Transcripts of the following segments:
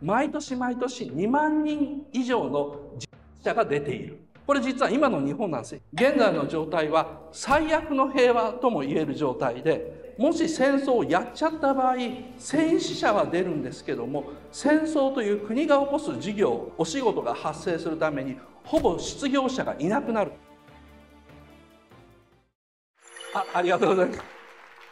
毎年毎年2万人以上の者が出ているこれ実は今の日本なんです現在の状態は最悪の平和ともいえる状態でもし戦争をやっちゃった場合戦死者は出るんですけども戦争という国が起こす事業お仕事が発生するためにほぼ失業者がいなくなるあありがとうございます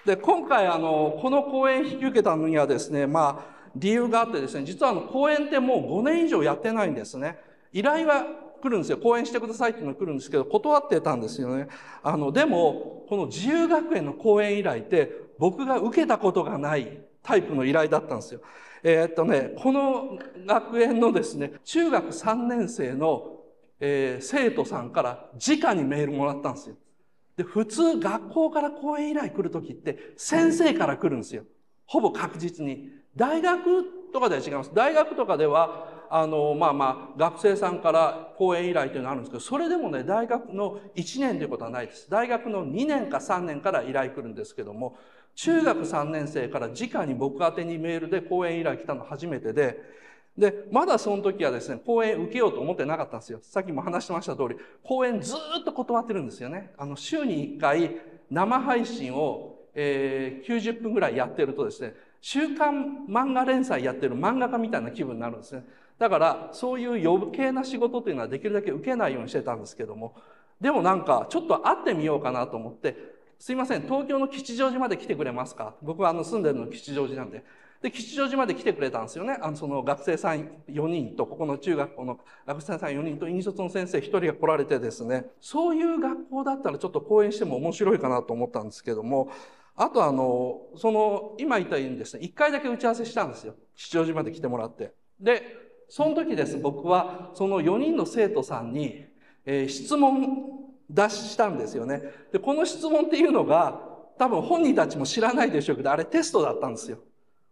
で今回あのこの講演引き受けたのにはですねまあ理由があってですね、実はあの講演ってもう5年以上やってないんですね。依頼は来るんですよ。講演してくださいっていうのが来るんですけど、断ってたんですよね。あの、でも、この自由学園の講演依頼って、僕が受けたことがないタイプの依頼だったんですよ。えー、っとね、この学園のですね、中学3年生の、えー、生徒さんから直にメールもらったんですよ。で、普通学校から講演依頼来るときって、先生から来るんですよ。ほぼ確実に。大学とかでは違います。大学とかでは、あの、まあまあ、学生さんから講演依頼というのがあるんですけど、それでもね、大学の1年ということはないです。大学の2年か3年から依頼来るんですけども、中学3年生から直に僕宛にメールで講演依頼来たの初めてで、で、まだその時はですね、講演受けようと思ってなかったんですよ。さっきも話してました通り、講演ずっと断ってるんですよね。あの、週に1回生配信をえー、90分ぐらいやってるとですね、週刊漫画連載やってる漫画家みたいな気分になるんですね。だからそういう余計な仕事というのはできるだけ受けないようにしてたんですけども、でもなんかちょっと会ってみようかなと思って、すいません、東京の吉祥寺まで来てくれますか僕はあの住んでるの吉祥寺なんで。で、吉祥寺まで来てくれたんですよね。あの、その学生さん4人と、ここの中学校の学生さん4人と、印刷の先生1人が来られてですね、そういう学校だったらちょっと講演しても面白いかなと思ったんですけども、あとあの、その、今言ったようにですね、一回だけ打ち合わせしたんですよ。吉祥寺まで来てもらって。で、その時です、僕は、その4人の生徒さんに、えー、質問出したんですよね。で、この質問っていうのが、多分本人たちも知らないでしょうけど、あれテストだったんですよ。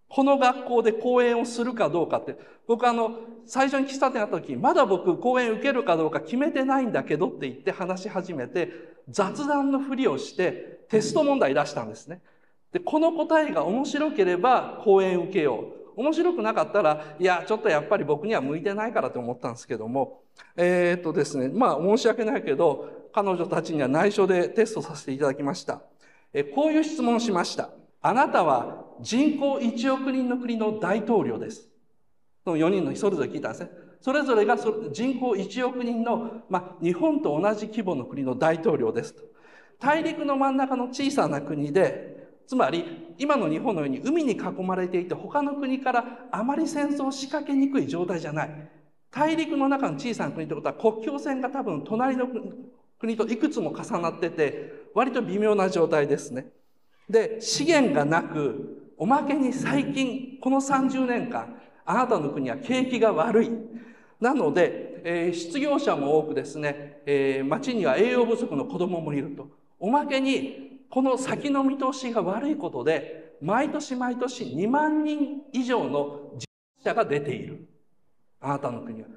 この学校で講演をするかどうかって、僕あの、最初に喫茶店あった時、まだ僕講演受けるかどうか決めてないんだけどって言って話し始めて、雑談のふりをしてテスト問題出したんですね。で、この答えが面白ければ講演受けよう。面白くなかったら、いや、ちょっとやっぱり僕には向いてないからと思ったんですけども、えー、っとですね、まあ申し訳ないけど、彼女たちには内緒でテストさせていただきました。えこういう質問をしました。あなたは人口1億人の国の大統領です。その4人のそれぞれ聞いたんですね。それぞれが人口1億人の、まあ、日本と同じ規模の国の大統領ですと。大陸の真ん中の小さな国で、つまり今の日本のように海に囲まれていて他の国からあまり戦争を仕掛けにくい状態じゃない。大陸の中の小さな国ってことは国境線が多分隣の国といくつも重なってて割と微妙な状態ですね。で、資源がなく、おまけに最近この30年間あなたの国は景気が悪い。なので、えー、失業者も多くですね、えー、町には栄養不足の子供もいると。おまけに、この先の見通しが悪いことで、毎年毎年2万人以上の自殺者が出ている。あなたの国は。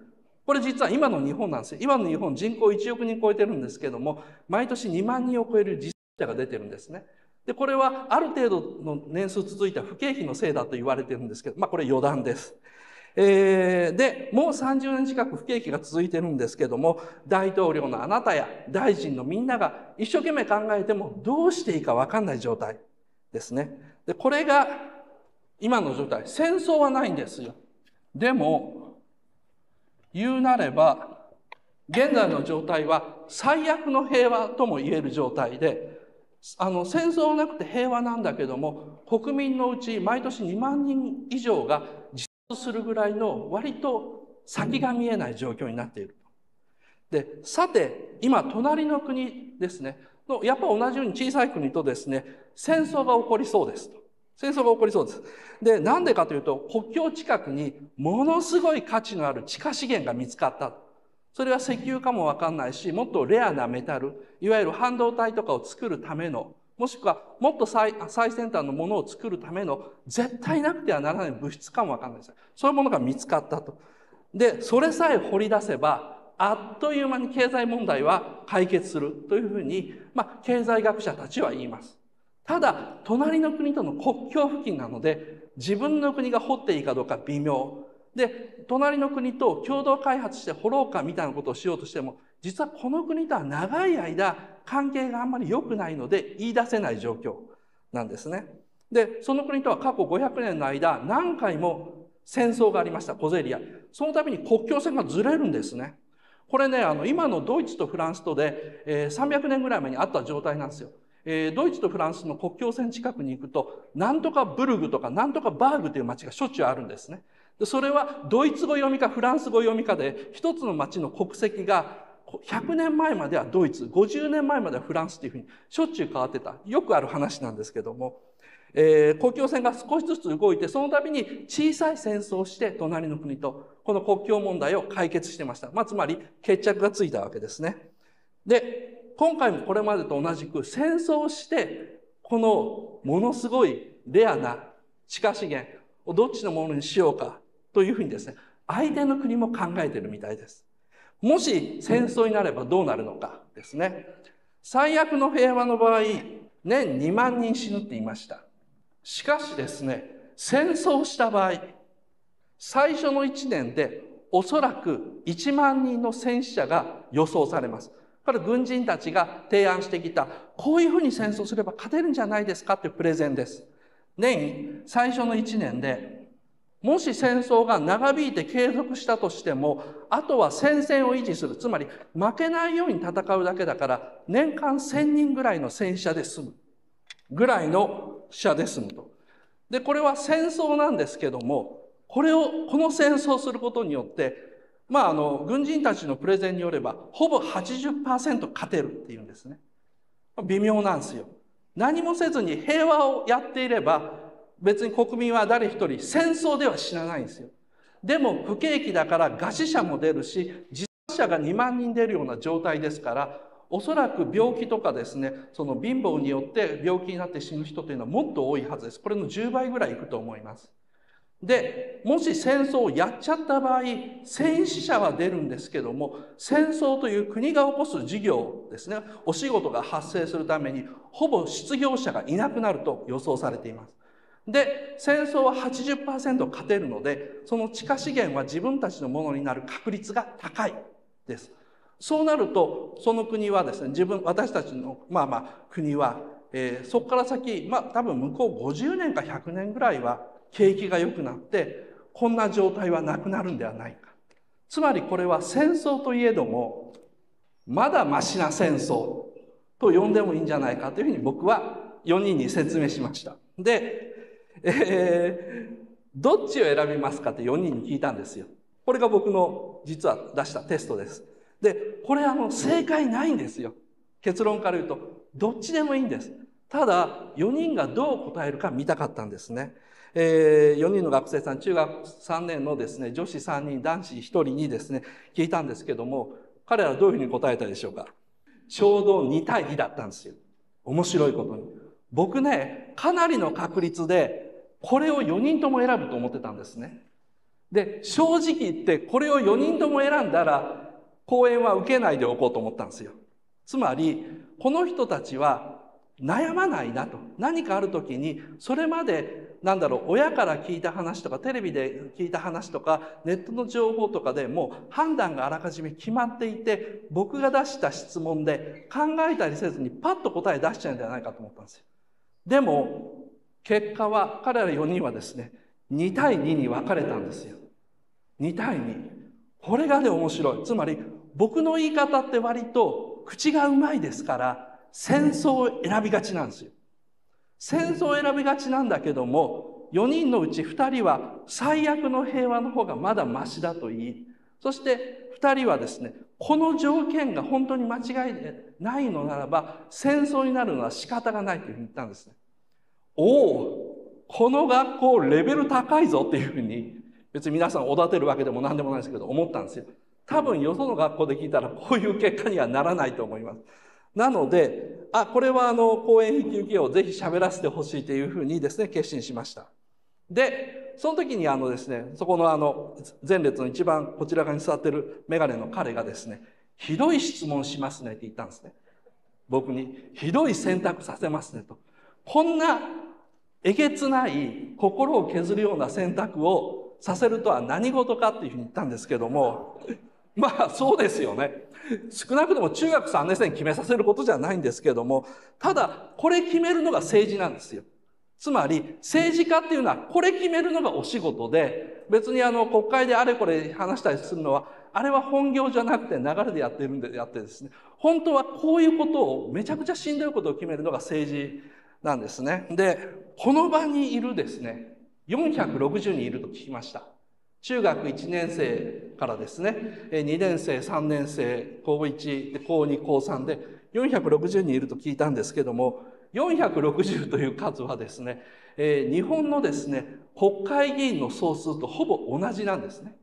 これ実は今の日本なんですよ。今の日本人口1億人超えてるんですけども、毎年2万人を超える自殺者が出てるんですね。で、これはある程度の年数続いた不景気のせいだと言われてるんですけど、まあこれ余談です。えー、で、もう30年近く不景気が続いてるんですけども、大統領のあなたや大臣のみんなが一生懸命考えてもどうしていいかわかんない状態ですね。で、これが今の状態。戦争はないんですよ。でも、言うなれば、現在の状態は最悪の平和とも言える状態で、あの戦争はなくて平和なんだけども国民のうち毎年2万人以上が自するぐらいの割と先が見えない状況になっているで、さて、今、隣の国ですね、のやっぱ同じように小さい国とですね、戦争が起こりそうですと。戦争が起こりそうです。で、なんでかというと、国境近くにものすごい価値のある地下資源が見つかった。それは石油かもわかんないし、もっとレアなメタル、いわゆる半導体とかを作るためのもしくはもっと最先端のものを作るための絶対なくてはならない物質かもわかんないです。そういうものが見つかったと。で、それさえ掘り出せば、あっという間に経済問題は解決するというふうに、まあ、経済学者たちは言います。ただ、隣の国との国境付近なので、自分の国が掘っていいかどうか微妙。で、隣の国と共同開発して掘ろうかみたいなことをしようとしても、実はこの国とは長い間関係があんまり良くないので言い出せない状況なんですね。で、その国とは過去500年の間何回も戦争がありました、小競り合い。その度に国境線がずれるんですね。これね、あの、今のドイツとフランスとで、えー、300年ぐらい前にあった状態なんですよ。えー、ドイツとフランスの国境線近くに行くと、なんとかブルグとかなんとかバーグという街がしょっちゅうあるんですね。それはドイツ語読みかフランス語読みかで、一つの町の国籍が100年前まではドイツ50年前まではフランスというふうにしょっちゅう変わってたよくある話なんですけども、えー、国境線が少しずつ動いてその度に小さい戦争をして隣の国とこの国境問題を解決してました、まあ、つまり決着がついたわけですね。で今回もこれまでと同じく戦争をしてこのものすごいレアな地下資源をどっちのものにしようかというふうにですね相手の国も考えてるみたいです。もし戦争になればどうなるのかですね。最悪の平和の場合、年2万人死ぬって言いました。しかしですね、戦争した場合、最初の1年でおそらく1万人の戦死者が予想されます。これ軍人たちが提案してきた、こういうふうに戦争すれば勝てるんじゃないですかっていうプレゼンです。年、最初の1年でもし戦争が長引いて継続したとしてもあとは戦線を維持するつまり負けないように戦うだけだから年間1,000人ぐらいの戦車で済むぐらいの死者で済むと。でこれは戦争なんですけどもこれをこの戦争をすることによってまああの軍人たちのプレゼンによればほぼ80%勝てるっていうんですね。微妙なんですよ。何もせずに平和をやっていれば別に国民は誰一人戦争では死なないんですよ。でも不景気だから餓死者も出るし自殺者が2万人出るような状態ですからおそらく病気とかですねその貧乏によって病気になって死ぬ人というのはもっと多いはずですこれの10倍ぐらいいくと思いますでもし戦争をやっちゃった場合戦死者は出るんですけども戦争という国が起こす事業ですねお仕事が発生するためにほぼ失業者がいなくなると予想されていますで戦争は80%勝てるのでその地下資源は自分たちのものになる確率が高いですそうなるとその国はですね自分私たちのまあまあ国は、えー、そこから先まあ多分向こう50年か100年ぐらいは景気が良くなってこんな状態はなくなるんではないかつまりこれは戦争といえどもまだましな戦争と呼んでもいいんじゃないかというふうに僕は4人に説明しました。でえー、どっちを選びますかって4人に聞いたんですよ。これが僕の実は出したテストです。で、これあの正解ないんですよ。結論から言うと、どっちでもいいんです。ただ、4人がどう答えるか見たかったんですね。えー、4人の学生さん、中学3年のですね、女子3人、男子1人にですね、聞いたんですけども、彼らはどういうふうに答えたでしょうか。ちょうど2対2だったんですよ。面白いことに。僕ね、かなりの確率でこれを4人とも選ぶと思ってたんですね。で、正直言ってこれを4人とも選んだら講演は受けないでおこうと思ったんですよ。つまり、この人たちは悩まないなと。何かある時に、それまで、なんだろう、親から聞いた話とか、テレビで聞いた話とか、ネットの情報とかでもう判断があらかじめ決まっていて、僕が出した質問で考えたりせずにパッと答え出しちゃうんじゃないかと思ったんですよ。でも、結果は彼ら4人はですね2対2に分かれたんですよ2対2これがね面白いつまり僕の言い方って割と口がうまいですから戦争を選びがちなんですよ戦争を選びがちなんだけども4人のうち2人は最悪の平和の方がまだましだと言いそして2人はですねこの条件が本当に間違いないのならば戦争になるのは仕方がないというふうに言ったんですねおおこの学校レベル高いぞっていうふうに別に皆さんおだてるわけでも何でもないですけど思ったんですよ多分よその学校で聞いたらこういう結果にはならないと思いますなのであこれはあの講演引き受けをぜひ喋らせてほしいというふうにですね決心しましたでその時にあのですねそこのあの前列の一番こちら側に座ってるメガネの彼がですねひどい質問しますねって言ったんですね僕にひどい選択させますねとこんなえげつない心を削るような選択をさせるとは何事かっていうふうに言ったんですけども、まあそうですよね。少なくとも中学3年生に決めさせることじゃないんですけども、ただこれ決めるのが政治なんですよ。つまり政治家っていうのはこれ決めるのがお仕事で、別にあの国会であれこれ話したりするのは、あれは本業じゃなくて流れでやってるんでやってですね、本当はこういうことをめちゃくちゃしんどいことを決めるのが政治なんですね。で、この場にいるですね、460人いると聞きました。中学1年生からですね、2年生、3年生、高1、高2、高3で460人いると聞いたんですけども、460という数はですね、日本のですね、国会議員の総数とほぼ同じなんですね。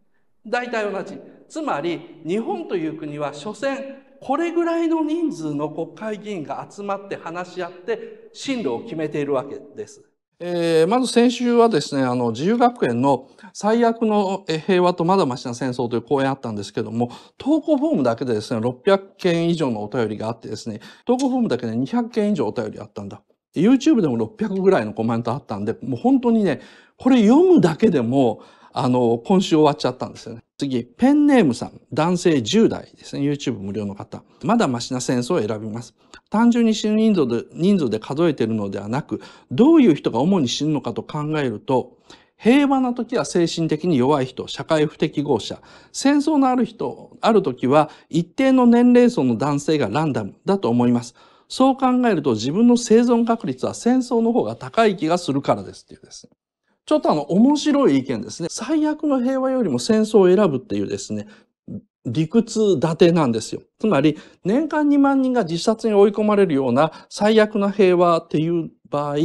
大体同じ。つまり、日本という国は所詮これぐらいの人数の国会議員が集まって話し合って進路を決めているわけです。えー、まず先週はですね、あの、自由学園の最悪の平和とまだましな戦争という講演あったんですけども、投稿フォームだけでですね、600件以上のお便りがあってですね、投稿フォームだけで200件以上お便りあったんだ。YouTube でも600ぐらいのコメントあったんで、もう本当にね、これ読むだけでも、あの、今週終わっちゃったんですよね。次、ペンネームさん、男性10代ですね、YouTube 無料の方。まだマシな戦争を選びます。単純に死ぬ人数で人数で数えているのではなく、どういう人が主に死ぬのかと考えると、平和な時は精神的に弱い人、社会不適合者、戦争のある人、ある時は一定の年齢層の男性がランダムだと思います。そう考えると自分の生存確率は戦争の方が高い気がするからですっていうですちょっとあの、面白い意見ですね。最悪の平和よりも戦争を選ぶっていうですね、理屈立てなんですよ。つまり、年間2万人が自殺に追い込まれるような最悪な平和っていう場合、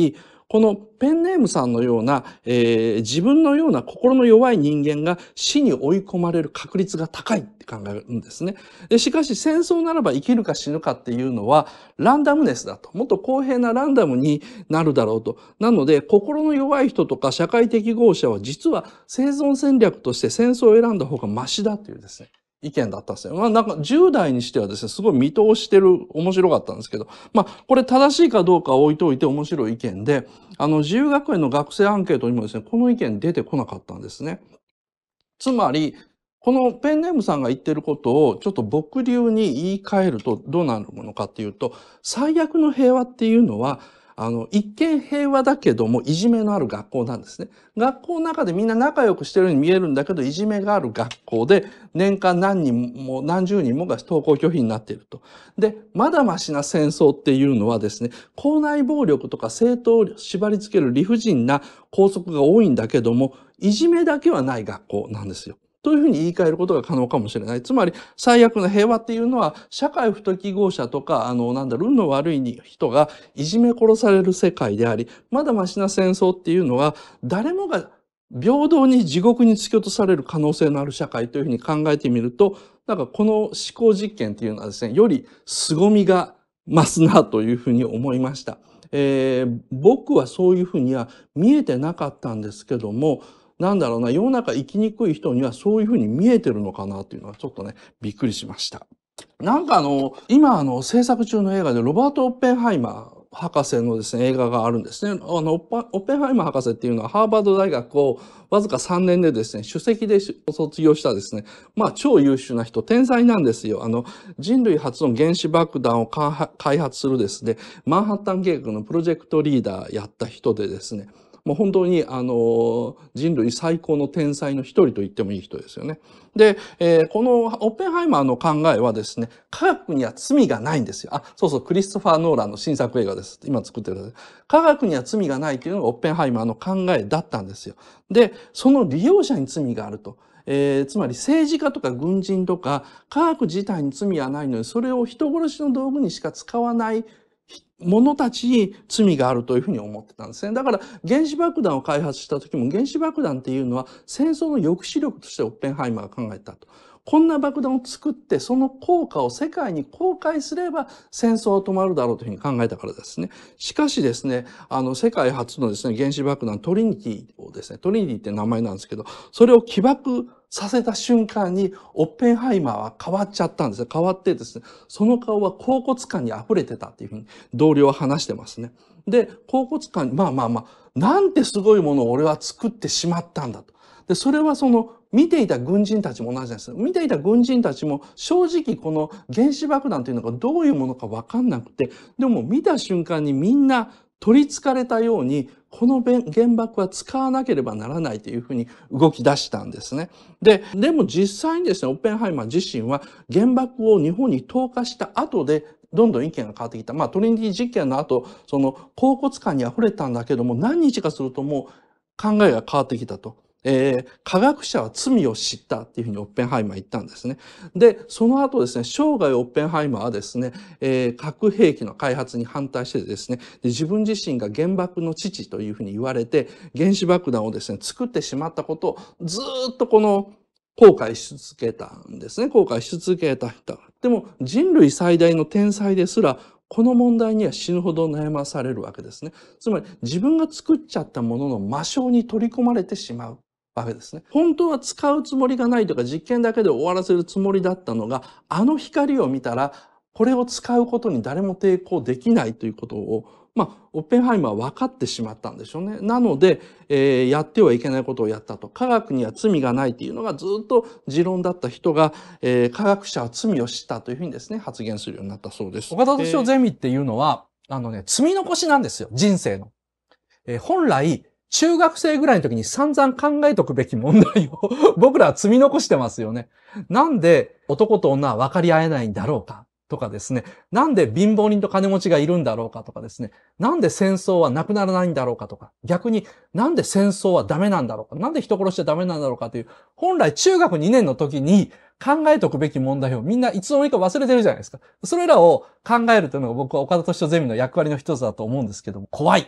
このペンネームさんのような、えー、自分のような心の弱い人間が死に追い込まれる確率が高いって考えるんですね。でしかし戦争ならば生きるか死ぬかっていうのはランダムネスだと。もっと公平なランダムになるだろうと。なので心の弱い人とか社会適合者は実は生存戦略として戦争を選んだ方がマシだというですね。意見だったんですよ。まあなんか10代にしてはですね、すごい見通してる面白かったんですけど、まあこれ正しいかどうか置いといて面白い意見で、あの自由学園の学生アンケートにもですね、この意見出てこなかったんですね。つまり、このペンネームさんが言ってることをちょっと僕流に言い換えるとどうなるものかっていうと、最悪の平和っていうのはあの、一見平和だけども、いじめのある学校なんですね。学校の中でみんな仲良くしてるように見えるんだけど、いじめがある学校で、年間何人も、何十人もが登校拒否になっていると。で、まだましな戦争っていうのはですね、校内暴力とか政党を縛り付ける理不尽な校則が多いんだけども、いじめだけはない学校なんですよ。というふうに言い換えることが可能かもしれない。つまり、最悪の平和っていうのは、社会不適合者とか、あの、なんだ、運の悪い人がいじめ殺される世界であり、まだましな戦争っていうのは、誰もが平等に地獄に突き落とされる可能性のある社会というふうに考えてみると、なんかこの思考実験っていうのはですね、より凄みが増すなというふうに思いました。えー、僕はそういうふうには見えてなかったんですけども、なんだろうな、世の中生きにくい人にはそういうふうに見えてるのかなっていうのはちょっとね、びっくりしました。なんかあの、今あの、制作中の映画でロバート・オッペンハイマー、博士のですね、映画があるんですね。あの、オッペンハイマー博士っていうのはハーバード大学をわずか3年でですね、首席で卒業したですね、まあ超優秀な人、天才なんですよ。あの、人類初の原子爆弾を開発するですね、マンハッタン計画のプロジェクトリーダーやった人でですね、もう本当にあの人類最高の天才の一人と言ってもいい人ですよね。で、えー、このオッペンハイマーの考えはですね、科学には罪がないんですよ。あ、そうそう、クリストファー・ノーランの新作映画です。今作ってる。科学には罪がないというのがオッペンハイマーの考えだったんですよ。で、その利用者に罪があると。えー、つまり政治家とか軍人とか科学自体に罪はないのにそれを人殺しの道具にしか使わない者たちに罪があるというふうに思ってたんですね。だから原子爆弾を開発した時も原子爆弾っていうのは戦争の抑止力としてオッペンハイマーが考えたと。こんな爆弾を作ってその効果を世界に公開すれば戦争は止まるだろうというふうに考えたからですね。しかしですね、あの世界初のですね、原子爆弾トリニティをですね、トリニティって名前なんですけど、それを起爆させた瞬間にオッペンハイマーは変わっちゃったんですね。変わってですね、その顔は恍骨感に溢れてたっていうふうに同僚は話してますね。で、恍骨感、まあまあまあ、なんてすごいものを俺は作ってしまったんだと。で、それはその見ていた軍人たちも同じです。見ていた軍人たちも正直この原子爆弾というのがどういうものかわかんなくて、でも見た瞬間にみんな取り憑かれたように、この原爆は使わなければならないというふうに動き出したんですね。で、でも実際にですね、オッペンハイマー自身は原爆を日本に投下した後でどんどん意見が変わってきた。まあトリニティ実験の後、その恍骨感に溢れたんだけども、何日かするともう考えが変わってきたと。えー、科学者は罪を知ったっていうふうにオッペンハイマー言ったんですね。で、その後ですね、生涯オッペンハイマーはですね、えー、核兵器の開発に反対してですねで、自分自身が原爆の父というふうに言われて、原子爆弾をですね、作ってしまったことをずっとこの後悔し続けたんですね。後悔し続けた。でも人類最大の天才ですら、この問題には死ぬほど悩まされるわけですね。つまり自分が作っちゃったものの魔性に取り込まれてしまう。わけですね。本当は使うつもりがないとか実験だけで終わらせるつもりだったのがあの光を見たらこれを使うことに誰も抵抗できないということをまあ、オッペンハイマーは分かってしまったんでしょうね。なので、えー、やってはいけないことをやったと。科学には罪がないというのがずっと持論だった人が、えー、科学者は罪を知ったというふうにですね、発言するようになったそうです。岡田敏夫ゼミっていうのは、あのね、積み残しなんですよ、人生の。えー、本来、中学生ぐらいの時に散々考えとくべき問題を 僕らは積み残してますよね。なんで男と女は分かり合えないんだろうかとかですね。なんで貧乏人と金持ちがいるんだろうかとかですね。なんで戦争はなくならないんだろうかとか。逆になんで戦争はダメなんだろうか。なんで人殺しちゃダメなんだろうかという、本来中学2年の時に考えとくべき問題をみんないつの間にか忘れてるじゃないですか。それらを考えるというのが僕は岡田敏夫ゼミの役割の一つだと思うんですけども、怖い。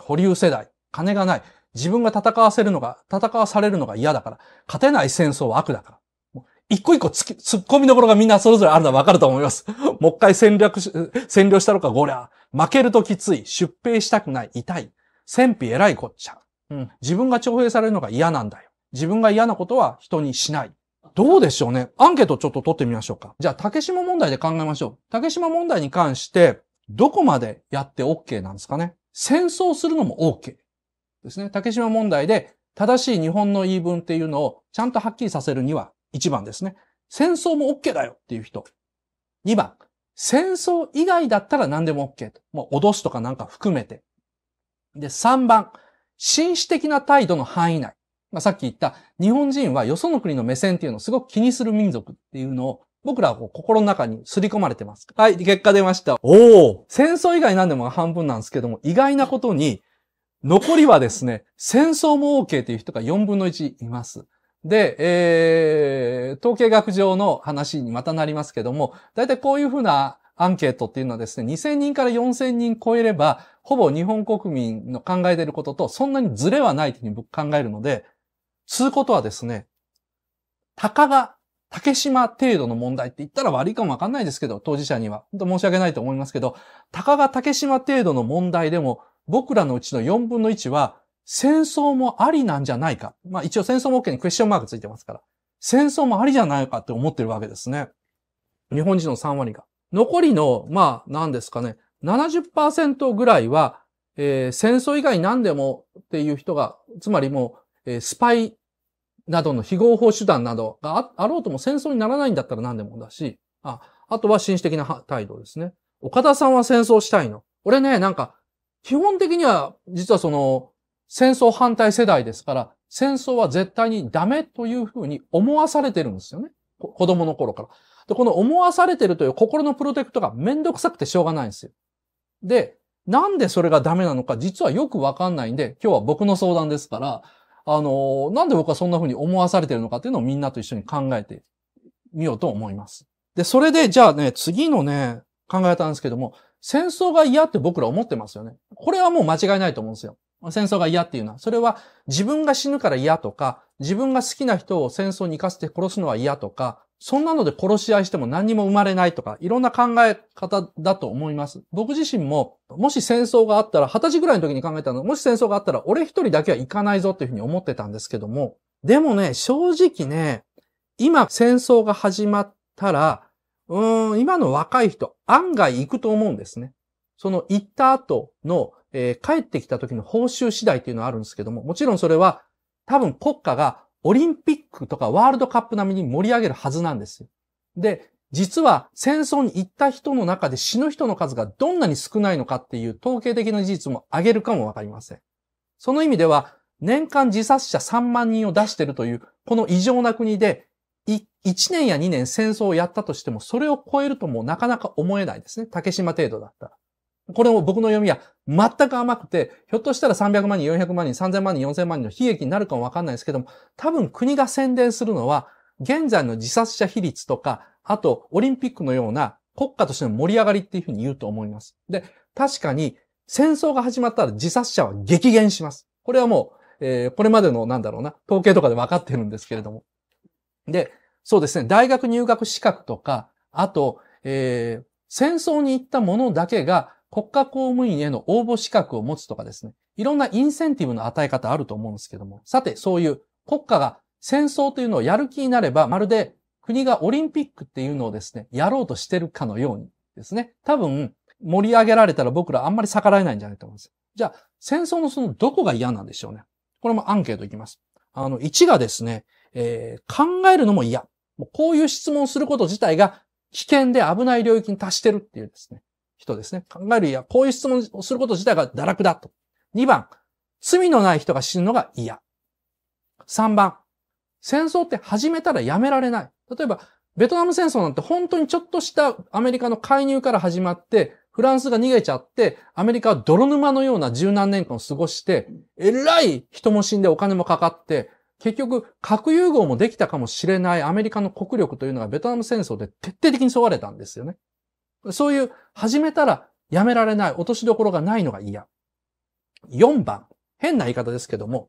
保留世代。金がない。自分が戦わせるのが、戦わされるのが嫌だから。勝てない戦争は悪だから。一個一個き、突っ込みどころがみんなそれぞれあるのはわかると思います。もう一回戦略し、占領したのか、ゴリャ負けるときつい。出兵したくない。痛い。戦費偉いこっちゃ。うん。自分が徴兵されるのが嫌なんだよ。自分が嫌なことは人にしない。どうでしょうね。アンケートちょっと取ってみましょうか。じゃあ、竹島問題で考えましょう。竹島問題に関して、どこまでやって OK なんですかね。戦争するのも OK。ですね。竹島問題で正しい日本の言い分っていうのをちゃんとはっきりさせるには、1番ですね。戦争も OK だよっていう人。2番、戦争以外だったら何でも OK と。もう脅すとかなんか含めて。で、3番、紳士的な態度の範囲内。まあ、さっき言った、日本人はよその国の目線っていうのをすごく気にする民族っていうのを、僕らは心の中に刷り込まれてます。はい、結果出ました。おお戦争以外何でも半分なんですけども、意外なことに、残りはですね、戦争も OK という人が4分の1います。で、えー、統計学上の話にまたなりますけども、だいたいこういうふうなアンケートっていうのはですね、2000人から4000人超えれば、ほぼ日本国民の考えていることとそんなにズレはないというふうに考えるので、つうことはですね、たかが竹島程度の問題って言ったら悪いかもわかんないですけど、当事者には。本当申し訳ないと思いますけど、たかが竹島程度の問題でも、僕らのうちの4分の1は戦争もありなんじゃないか。まあ一応戦争も OK にクエスチョンマークついてますから。戦争もありじゃないかって思ってるわけですね。日本人の3割が。残りの、まあ何ですかね、70%ぐらいは、えー、戦争以外何でもっていう人が、つまりもう、えー、スパイなどの非合法手段などがあろうとも戦争にならないんだったら何でもだし、あ、あとは紳士的な態度ですね。岡田さんは戦争したいの。俺ね、なんか基本的には、実はその、戦争反対世代ですから、戦争は絶対にダメというふうに思わされてるんですよね。子供の頃から。で、この思わされてるという心のプロテクトがめんどくさくてしょうがないんですよ。で、なんでそれがダメなのか実はよくわかんないんで、今日は僕の相談ですから、あの、なんで僕はそんな風に思わされてるのかっていうのをみんなと一緒に考えてみようと思います。で、それで、じゃあね、次のね、考えたんですけども、戦争が嫌って僕ら思ってますよね。これはもう間違いないと思うんですよ。戦争が嫌っていうのは、それは自分が死ぬから嫌とか、自分が好きな人を戦争に行かせて殺すのは嫌とか、そんなので殺し合いしても何も生まれないとか、いろんな考え方だと思います。僕自身も、もし戦争があったら、二十歳ぐらいの時に考えたの、もし戦争があったら、俺一人だけは行かないぞっていうふうに思ってたんですけども、でもね、正直ね、今戦争が始まったら、うん、今の若い人、案外行くと思うんですね。その行った後の、えー、帰ってきた時の報酬次第っていうのはあるんですけども、もちろんそれは多分国家がオリンピックとかワールドカップ並みに盛り上げるはずなんですよ。で、実は戦争に行った人の中で死ぬ人の数がどんなに少ないのかっていう統計的な事実も挙げるかもわかりません。その意味では、年間自殺者3万人を出しているという、この異常な国で1年や2年戦争をやったとしても、それを超えるともうなかなか思えないですね。竹島程度だったら。これも僕の読みは全く甘くて、ひょっとしたら300万人、400万人、3000万人、4000万人の悲劇になるかもわかんないですけども、多分国が宣伝するのは、現在の自殺者比率とか、あとオリンピックのような国家としての盛り上がりっていうふうに言うと思います。で、確かに戦争が始まったら自殺者は激減します。これはもう、えー、これまでのなんだろうな、統計とかで分かってるんですけれども。で、そうですね、大学入学資格とか、あと、えー、戦争に行った者だけが国家公務員への応募資格を持つとかですね、いろんなインセンティブの与え方あると思うんですけども、さて、そういう国家が戦争というのをやる気になれば、まるで国がオリンピックっていうのをですね、やろうとしてるかのようにですね、多分盛り上げられたら僕らあんまり逆らえないんじゃないと思うんです。じゃあ、戦争のそのどこが嫌なんでしょうね。これもアンケートいきます。あの、1がですね、えー、考えるのも嫌。もうこういう質問すること自体が危険で危ない領域に達してるっていうですね、人ですね。考える嫌。こういう質問をすること自体が堕落だと。2番、罪のない人が死ぬのが嫌。3番、戦争って始めたらやめられない。例えば、ベトナム戦争なんて本当にちょっとしたアメリカの介入から始まって、フランスが逃げちゃって、アメリカは泥沼のような十何年間を過ごして、えらい人も死んでお金もかかって、結局、核融合もできたかもしれないアメリカの国力というのがベトナム戦争で徹底的にそがれたんですよね。そういう、始めたらやめられない、落としどころがないのが嫌。4番。変な言い方ですけども、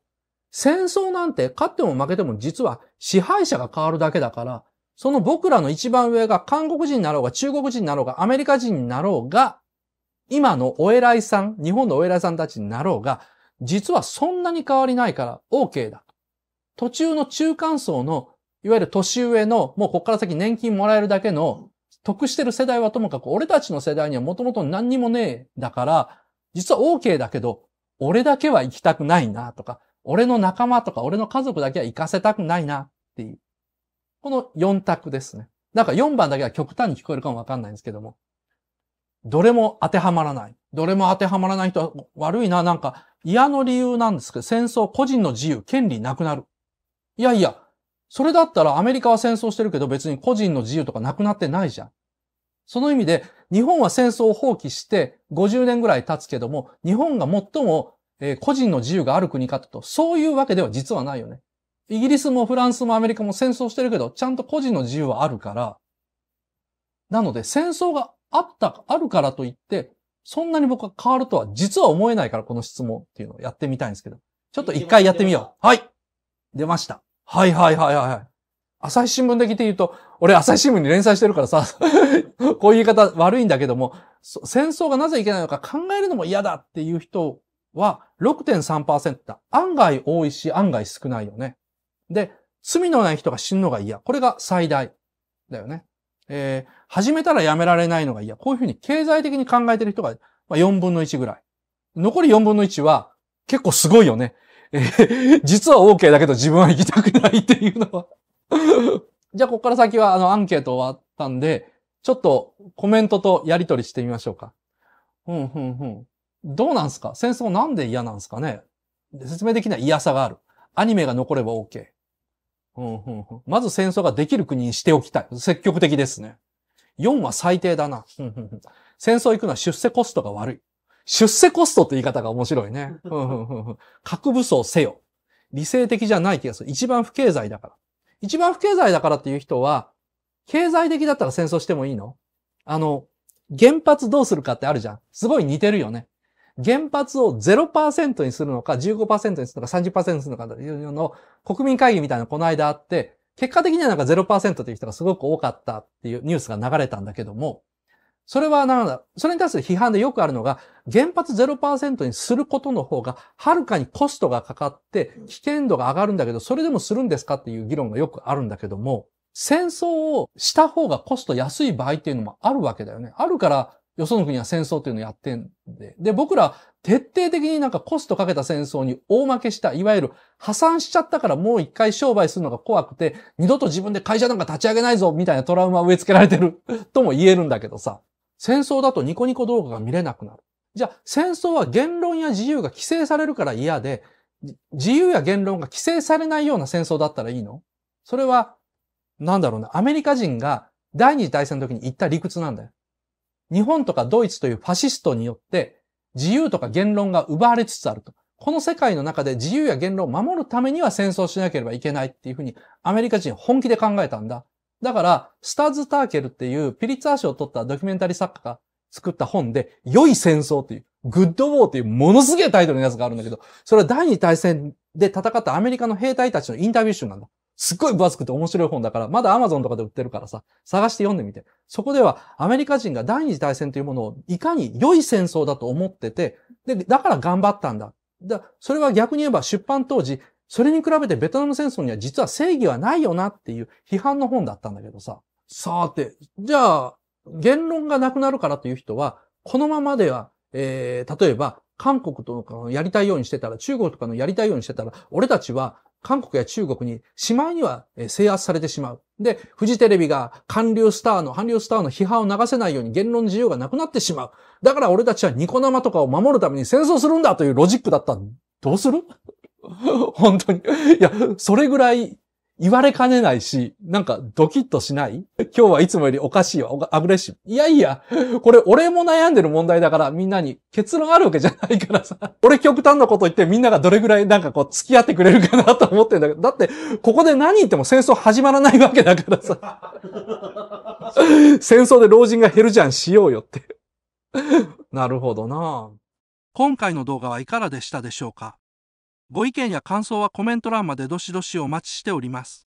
戦争なんて勝っても負けても実は支配者が変わるだけだから、その僕らの一番上が韓国人になろうが中国人になろうがアメリカ人になろうが、今のお偉いさん、日本のお偉いさんたちになろうが、実はそんなに変わりないから OK だ。途中の中間層の、いわゆる年上の、もうこっから先年金もらえるだけの、得してる世代はともかく、俺たちの世代にはもともと何にもねえ、だから、実は OK だけど、俺だけは行きたくないなとか、俺の仲間とか俺の家族だけは行かせたくないなっていう。この4択ですね。なんか4番だけは極端に聞こえるかもわかんないんですけども。どれも当てはまらない。どれも当てはまらない人は悪いな。なんか嫌の理由なんですけど、戦争、個人の自由、権利なくなる。いやいや、それだったらアメリカは戦争してるけど別に個人の自由とかなくなってないじゃん。その意味で、日本は戦争を放棄して50年ぐらい経つけども、日本が最も個人の自由がある国かと、そういうわけでは実はないよね。イギリスもフランスもアメリカも戦争してるけど、ちゃんと個人の自由はあるから、なので戦争があった、あるからといって、そんなに僕は変わるとは実は思えないからこの質問っていうのをやってみたいんですけど、ちょっと一回やってみよう。はい出ました。はいはいはいはい。朝日新聞的いて言うと、俺朝日新聞に連載してるからさ こういう言い方悪いんだけども、戦争がなぜいけないのか考えるのも嫌だっていう人は6.3%だ。案外多いし、案外少ないよね。で、罪のない人が死ぬのが嫌。これが最大だよね。えー、始めたらやめられないのが嫌。こういうふうに経済的に考えてる人が4分の1ぐらい。残り4分の1は結構すごいよね。え実は OK だけど自分は行きたくないっていうのは じゃあ、ここから先は、あの、アンケート終わったんで、ちょっとコメントとやりとりしてみましょうか。うん、うん、うん。どうなんすか戦争なんで嫌なんすかね説明できない嫌さがある。アニメが残れば OK。うんうんうん、まず戦争ができる国にしておきたい。積極的ですね。4は最低だな。戦争行くのは出世コストが悪い。出世コストって言い方が面白いね。核武装せよ。理性的じゃない気がする。一番不経済だから。一番不経済だからっていう人は、経済的だったら戦争してもいいのあの、原発どうするかってあるじゃん。すごい似てるよね。原発を0%にするのか、15%にするのか、30%にするのかというのを、国民会議みたいなのこの間あって、結果的にはなんか0%という人がすごく多かったっていうニュースが流れたんだけども、それはなんだ、それに対する批判でよくあるのが、原発0%にすることの方が、はるかにコストがかかって、危険度が上がるんだけど、それでもするんですかっていう議論がよくあるんだけども、戦争をした方がコスト安い場合っていうのもあるわけだよね。あるから、よその国は戦争っていうのをやってんで。で、僕ら、徹底的になんかコストかけた戦争に大負けした、いわゆる破産しちゃったからもう一回商売するのが怖くて、二度と自分で会社なんか立ち上げないぞ、みたいなトラウマを植え付けられてる とも言えるんだけどさ。戦争だとニコニコ動画が見れなくなる。じゃあ、戦争は言論や自由が規制されるから嫌で、自由や言論が規制されないような戦争だったらいいのそれは、なんだろうな、アメリカ人が第二次大戦の時に言った理屈なんだよ。日本とかドイツというファシストによって自由とか言論が奪われつつあると。この世界の中で自由や言論を守るためには戦争しなければいけないっていうふうにアメリカ人本気で考えたんだ。だから、スターズ・ターケルっていうピリッツァー賞を取ったドキュメンタリー作家が作った本で、良い戦争っていう、グッド・ウォーっていうものすげえタイトルのやつがあるんだけど、それは第二大戦で戦ったアメリカの兵隊たちのインタビュー集なんだ。すっごい分厚くて面白い本だから、まだアマゾンとかで売ってるからさ、探して読んでみて。そこでは、アメリカ人が第二次大戦というものをいかに良い戦争だと思ってて、で、だから頑張ったんだ。だ、それは逆に言えば出版当時、それに比べてベトナム戦争には実は正義はないよなっていう批判の本だったんだけどさ。さて、じゃあ、言論がなくなるからという人は、このままでは、えー、例えば、韓国とかのやりたいようにしてたら、中国とかのやりたいようにしてたら、俺たちは韓国や中国にしまいには制圧されてしまう。で、フジテレビが韓流スターの、韓流スターの批判を流せないように言論自由がなくなってしまう。だから俺たちはニコ生とかを守るために戦争するんだというロジックだった。どうする 本当に。いや、それぐらい言われかねないし、なんかドキッとしない今日はいつもよりおかしいわ、アグレッシブ。いやいや、これ俺も悩んでる問題だからみんなに結論あるわけじゃないからさ。俺極端なこと言ってみんながどれぐらいなんかこう付き合ってくれるかなと思ってんだけど、だってここで何言っても戦争始まらないわけだからさ。戦争で老人が減るじゃんしようよって。なるほどな今回の動画はいかがでしたでしょうかご意見や感想はコメント欄までどしどしお待ちしております。